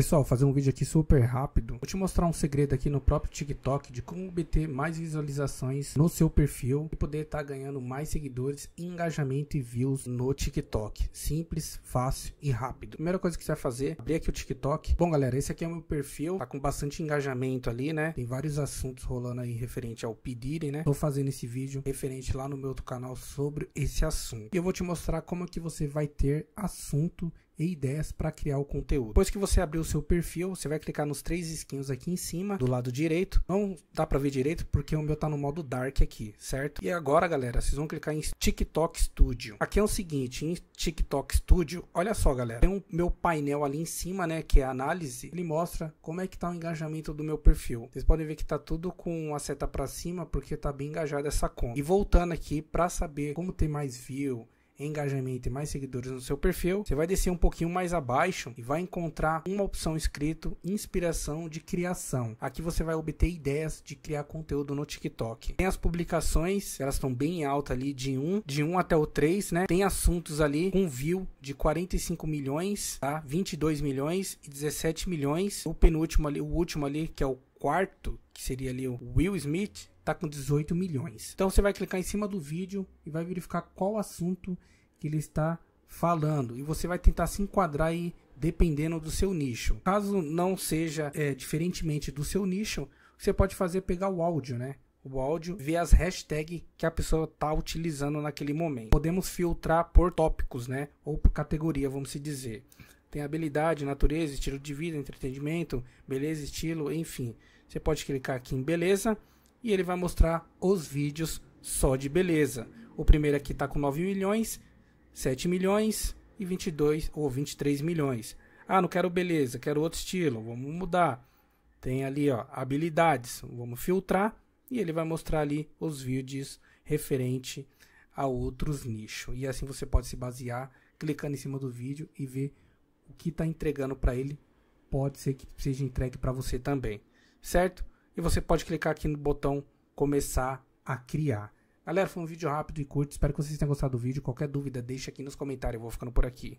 Pessoal, fazer um vídeo aqui super rápido. Vou te mostrar um segredo aqui no próprio TikTok de como obter mais visualizações no seu perfil e poder estar tá ganhando mais seguidores, engajamento e views no TikTok. Simples, fácil e rápido. Primeira coisa que você vai fazer, abrir aqui o TikTok. Bom, galera, esse aqui é o meu perfil, tá com bastante engajamento ali, né? Tem vários assuntos rolando aí referente ao pedirem, né? Tô fazendo esse vídeo referente lá no meu outro canal sobre esse assunto. E eu vou te mostrar como é que você vai ter assunto e ideias para criar o conteúdo. Depois que você abrir o seu perfil, você vai clicar nos três skins aqui em cima, do lado direito. Não dá para ver direito porque o meu tá no modo dark aqui, certo? E agora, galera, vocês vão clicar em TikTok Studio. Aqui é o seguinte, em TikTok Studio, olha só, galera, tem o um, meu painel ali em cima, né, que é análise, ele mostra como é que tá o engajamento do meu perfil. Vocês podem ver que tá tudo com a seta para cima porque tá bem engajada essa conta. E voltando aqui para saber como ter mais view, engajamento e mais seguidores no seu perfil, você vai descer um pouquinho mais abaixo e vai encontrar uma opção escrito inspiração de criação. Aqui você vai obter ideias de criar conteúdo no TikTok. Tem as publicações, elas estão bem alta ali de 1, um, de 1 um até o 3, né? Tem assuntos ali com view de 45 milhões, tá? 22 milhões e 17 milhões. O penúltimo ali, o último ali que é o quarto, que seria ali o Will Smith, está com 18 milhões. Então você vai clicar em cima do vídeo e vai verificar qual assunto que ele está falando e você vai tentar se enquadrar aí dependendo do seu nicho. Caso não seja é, diferentemente do seu nicho, você pode fazer pegar o áudio, né? O áudio, ver as hashtags que a pessoa está utilizando naquele momento. Podemos filtrar por tópicos, né? Ou por categoria, vamos se dizer. Tem habilidade, natureza, estilo de vida, entretenimento, beleza, estilo, enfim. Você pode clicar aqui em beleza e ele vai mostrar os vídeos só de beleza. O primeiro aqui está com 9 milhões, 7 milhões e 22 ou 23 milhões. Ah, não quero beleza, quero outro estilo, vamos mudar. Tem ali, ó, habilidades, vamos filtrar e ele vai mostrar ali os vídeos referente a outros nichos. E assim você pode se basear clicando em cima do vídeo e ver o que está entregando para ele. Pode ser que seja entregue para você também, certo? e você pode clicar aqui no botão começar a criar. Galera, foi um vídeo rápido e curto, espero que vocês tenham gostado do vídeo. Qualquer dúvida, deixa aqui nos comentários, eu vou ficando por aqui.